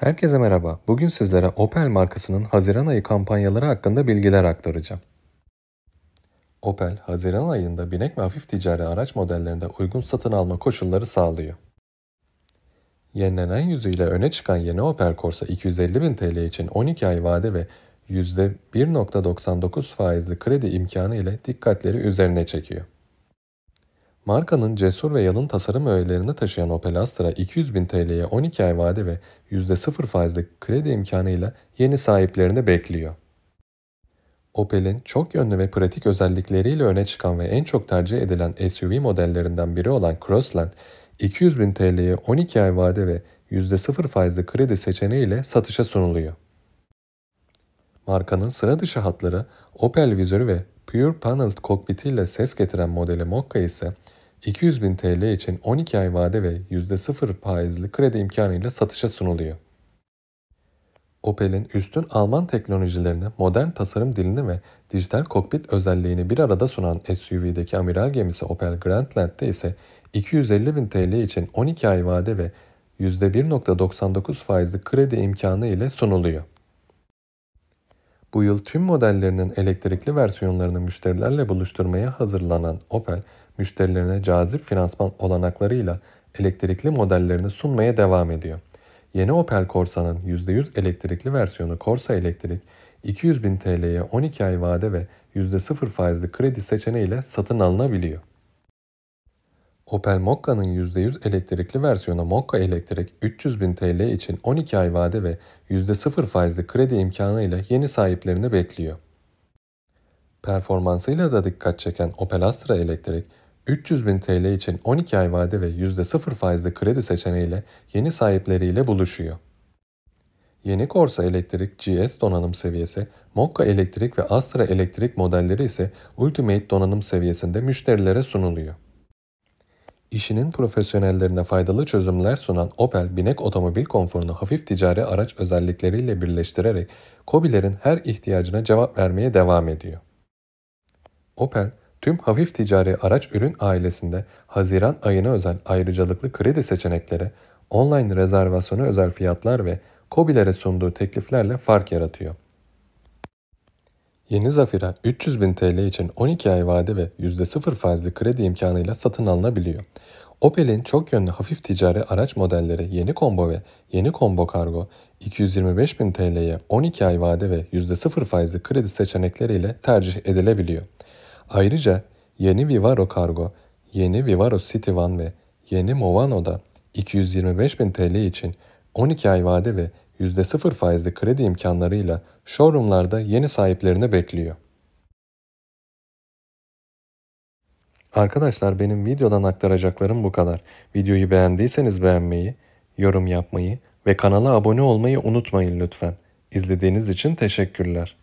Herkese merhaba. Bugün sizlere Opel markasının Haziran ayı kampanyaları hakkında bilgiler aktaracağım. Opel, Haziran ayında binek ve hafif ticari araç modellerinde uygun satın alma koşulları sağlıyor. Yenilenen yüzüyle öne çıkan yeni Opel Corsa 250 bin TL için 12 ay vade ve %1.99 faizli kredi imkanı ile dikkatleri üzerine çekiyor. Markanın cesur ve yalın tasarım öğelerini taşıyan Opel Astra 200 bin TL'ye 12 ay vade ve %0 faizli kredi imkanıyla yeni sahiplerini bekliyor. Opel'in çok yönlü ve pratik özellikleriyle öne çıkan ve en çok tercih edilen SUV modellerinden biri olan Crossland, 200 bin TL'ye 12 ay vade ve %0 faizli kredi seçeneğiyle satışa sunuluyor. Markanın sıra dışı hatları, Opel vizörü ve Pure Panel ile ses getiren modeli Mokka ise 200 bin TL için 12 ay vade ve %0 faizli kredi imkanıyla satışa sunuluyor. Opel'in üstün Alman teknolojilerini, modern tasarım dilini ve dijital kokpit özelliğini bir arada sunan SUV'deki amiral gemisi Opel Grandland'de ise 250 bin TL için 12 ay vade ve %1.99 faizli kredi imkanı ile sunuluyor. Bu yıl tüm modellerinin elektrikli versiyonlarını müşterilerle buluşturmaya hazırlanan Opel, müşterilerine cazip finansman olanaklarıyla elektrikli modellerini sunmaya devam ediyor. Yeni Opel Corsa'nın %100 elektrikli versiyonu Corsa Elektrik, 200 bin TL'ye 12 ay vade ve %0 faizli kredi seçeneğiyle satın alınabiliyor. Opel Mokka'nın %100 elektrikli versiyonu Mokka Elektrik 300 bin TL için 12 ay vade ve %0 faizli kredi imkanıyla yeni sahiplerini bekliyor. Performansıyla da dikkat çeken Opel Astra Elektrik 300 bin TL için 12 ay vade ve %0 faizli kredi seçeneğiyle yeni sahipleriyle buluşuyor. Yeni Corsa Elektrik GS donanım seviyesi, Mokka Elektrik ve Astra Elektrik modelleri ise Ultimate donanım seviyesinde müşterilere sunuluyor. İşinin profesyonellerine faydalı çözümler sunan Opel binek otomobil konforunu hafif ticari araç özellikleriyle birleştirerek KOBİ'lerin her ihtiyacına cevap vermeye devam ediyor. Opel, tüm hafif ticari araç ürün ailesinde Haziran ayına özel ayrıcalıklı kredi seçenekleri, online rezervasyonu özel fiyatlar ve KOBİ'lere sunduğu tekliflerle fark yaratıyor. Yeni Zafira 300 bin TL için 12 ay vade ve %0 faizli kredi imkanıyla satın alınabiliyor. Opel'in çok yönlü hafif ticari araç modelleri Yeni Combo ve Yeni Combo Kargo 225 bin TL'ye 12 ay vade ve %0 faizli kredi seçenekleriyle tercih edilebiliyor. Ayrıca Yeni Vivaro Kargo, Yeni Vivaro City Van ve Yeni Movano'da 225 bin TL için 12 ay vade ve %0 faizli kredi imkanlarıyla showroomlarda yeni sahiplerini bekliyor. Arkadaşlar benim videodan aktaracaklarım bu kadar. Videoyu beğendiyseniz beğenmeyi, yorum yapmayı ve kanala abone olmayı unutmayın lütfen. İzlediğiniz için teşekkürler.